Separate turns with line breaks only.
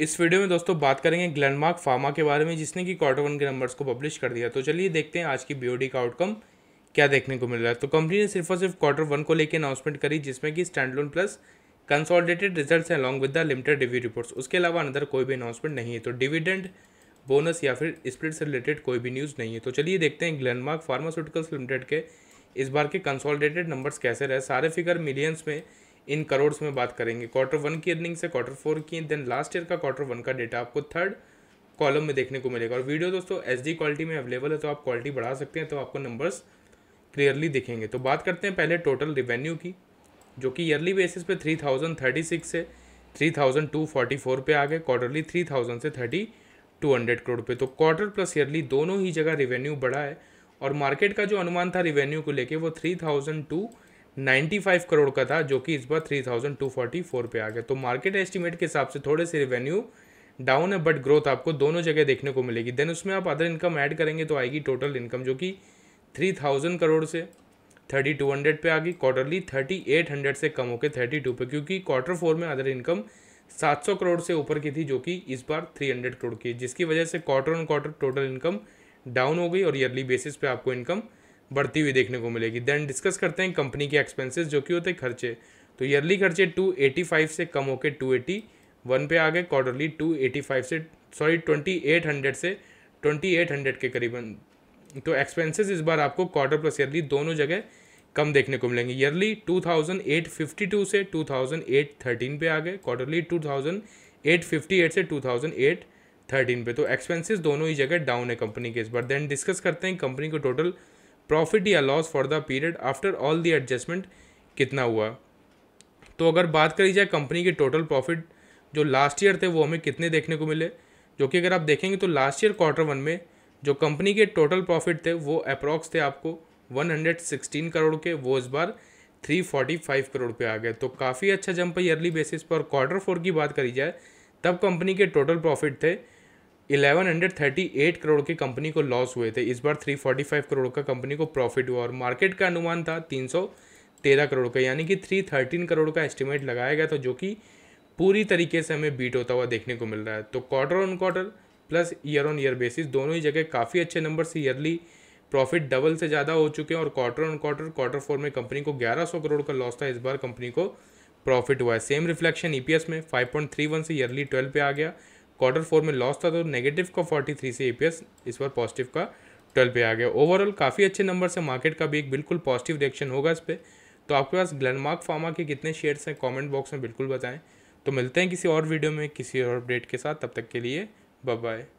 इस वीडियो में दोस्तों बात करेंगे ग्लैंडमार्क फार्मा के बारे में जिसने कि क्वार्टर वन के नंबर्स को पब्लिश कर दिया तो चलिए देखते हैं आज की बीओडी का आउटकम क्या देखने को मिल रहा है तो कंपनी ने सिर्फ और सिर्फ क्वार्टर वन को लेकर अनाउंसमेंट करी जिसमें कि standalone plus consolidated result है along with the limited review reports उसके अलावा अंदर कोई भी अनाउंसमेंट नहीं है तो डिविडेंड बोनस या फिर स्प्लिट से रिलेटेड कोई भी न्यूज़ नहीं है तो चलिए देखते हैं ग्लैंडमार्क फार्मास्यूटिकल्स लिमिटेड के इस बार के कंसॉलिडेटेड नंबर्स कैसे रहे सारे फिगर मिलियंस में इन करोड़्स में बात करेंगे क्वार्टर वन की अर्निंग से क्वार्टर फोर की देन लास्ट ईयर का क्वार्टर वन का डेटा आपको थर्ड कॉलम में देखने को मिलेगा और वीडियो दोस्तों एच क्वालिटी में अवेलेबल है तो आप क्वालिटी बढ़ा सकते हैं तो आपको नंबर्स क्लियरली दिखेंगे तो बात करते हैं पहले टोटल रिवेन्यू की जो कि ईयरली बेसिस पे थ्री थाउजेंड थर्टी सिक्स से three thousand two forty four पे आ गए क्वार्टरली थ्री थाउजेंड से थर्टी टू हंड्रेड करोड़ पे तो क्वार्टर प्लस ईयरली दोनों ही जगह रिवेन्यू बढ़ा है और मार्केट का जो अनुमान था रिवेन्यू को लेकर वो थ्री थाउजेंड टू 95 करोड़ का था जो कि इस बार 3244 पे आ गया तो मार्केट एस्टिमेट के हिसाब से थोड़े से रेवेन्यू डाउन है बट ग्रोथ आपको दोनों जगह देखने को मिलेगी देन उसमें आप अदर इनकम ऐड करेंगे तो आएगी टोटल इनकम जो कि 3000 करोड़ से 3200 पे आ गई क्वार्टरली 3800 से कम होकर 32 पे क्योंकि क्वार्टर फोर में अदर इनकम 700 करोड़ से ऊपर की थी जो कि इस बार 300 करोड़ की जिसकी वजह से quarter on quarter total income down हो गई और ईयरली बेसिस पे आपको इनकम बढ़ती हुई देखने को मिलेगी देन डिस्कस करते हैं कंपनी के एक्सपेंसेस जो कि होते हैं खर्चे तो ईयरली खर्चे 285 से कम होकर 281 पे आ गए क्वार्टरली 285 से सॉरी 2800 से 2800 के करीबन तो एक्सपेंसेस इस बार आपको क्वार्टर प्लस ईयरली दोनों जगह कम देखने को मिलेंगे ईयरली 2852 से 2813 पे आ गए क्वार्टरली 2858 से 2813 पे तो एक्सपेंसेस दोनों ही जगह डाउन है कंपनी के इस बार देन डिस्कस करते हैं कंपनी को टोटल प्रॉफिट या loss for the period after all the adjustment कितना हुआ तो अगर बात करी जाए कंपनी के टोटल प्रॉफिट जो लास्ट ईयर थे वो हमें कितने देखने को मिले जो कि अगर आप देखेंगे तो लास्ट ईयर क्वार्टर वन में जो कंपनी के टोटल प्रॉफिट थे वो अप्रॉक्स थे आपको 116 करोड़ के वो इस बार 345 करोड़ पे आ गए तो काफ़ी अच्छा जंप है ईयरली बेसिस पर क्वार्टर फोर की बात करी जाए तब कंपनी के टोटल प्रॉफिट थे 1138 करोड़ की कंपनी को लॉस हुए थे इस बार 345 करोड़ का कंपनी को प्रॉफिट हुआ और मार्केट का अनुमान था 313 करोड़ का यानी कि 313 करोड़ का एस्टिमेट लगाया गया था जो कि पूरी तरीके से हमें बीट होता हुआ देखने को मिल रहा है तो quarter on quarter plus year on year basis दोनों ही जगह काफ़ी अच्छे नंबर से ईयरली प्रॉफिट डबल से ज़्यादा हो चुके हैं और quarter on quarter quarter four में कंपनी को 1100 करोड़ का लॉस था इस बार कंपनी को प्रॉफिट हुआ है सेम रिफ्लेक्शन ईपीएस में 5.31 से ईयरली 12 पे आ गया क्वार्टर फोर में लॉस था तो नेगेटिव का फोर्टी थ्री से ए इस बार पॉजिटिव का ट्वेल्व पे आ गया ओवरऑल काफ़ी अच्छे नंबर से मार्केट का भी एक बिल्कुल पॉजिटिव रिएक्शन होगा इस पर तो आपके पास ग्लनमार्क फार्मा के कितने शेयर्स हैं कॉमेंट बॉक्स में बिल्कुल बताएं तो मिलते हैं किसी और वीडियो में किसी और अपडेट के साथ तब तक के लिए बाय